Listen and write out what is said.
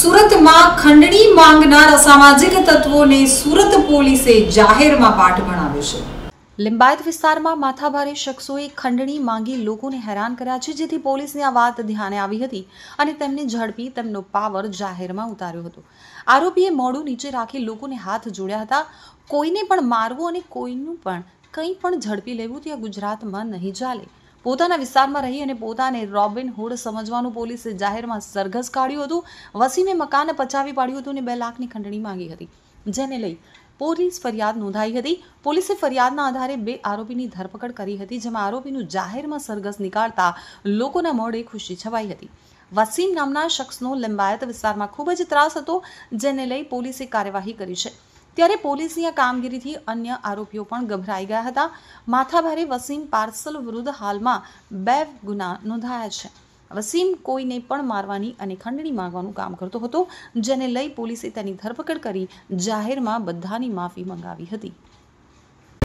સુરતમાં ખંડણી માંગનાર અસામાજિક તત્વોને સુરત પોલીસે જાહેરમાં પાઠ ભણાવ્યો છે લિંબાયત વિસ્તારમાં માથાભારે શખ્સોએ ખંડણી માંગી લોકોને હેરાન કર્યા છે જેથી પોલીસને આ વાત ધ્યાને આવી હતી અને તેમને ઝડપી તેમનો પાવર જાહેરમાં ઉતાર્યો હતો આરોપીએ મોડું નીચે રાખી લોકોને હાથ જોડ્યા હતા કોઈને પણ મારવું અને કોઈનું પણ કંઈ પણ ઝડપી લેવું તે ગુજરાતમાં નહીં ચાલે પોતાના વિસ્તારમાં રહી અને પોતાને રોબિન હુડ સમજવાનું પોલીસે જાહેરમાં સરઘસ કાઢ્યું હતું વસીમે મકાન પચાવી પાડ્યું હતું અને બે લાખની ખંડણી માંગી હતી જેને લઈ પોલીસ ફરિયાદ નોંધાઈ હતી પોલીસે ફરિયાદના આધારે બે આરોપીની ધરપકડ કરી હતી જેમાં આરોપીનું જાહેરમાં સરઘસ નીકાળતા લોકોના મોઢે ખુશી છવાઈ હતી વસીમ નામના શખ્સનો લંબાયત વિસ્તારમાં ખૂબ જ ત્રાસ હતો જેને લઈ પોલીસે કાર્યવાહી કરી છે ત્યારે પોલીસની આ કામગીરીથી અન્ય આરોપીઓ પણ ગભરાઈ ગયા હતા માથાભારે વસીમ પાર્સલ વિરુદ્ધ હાલમાં બે ગુના નોંધાયા છે વસીમ કોઈને પણ મારવાની અને ખંડણી માંગવાનું કામ કરતો હતો જેને લઈ પોલીસે તેની ધરપકડ કરી જાહેરમાં બધાની માફી મંગાવી હતી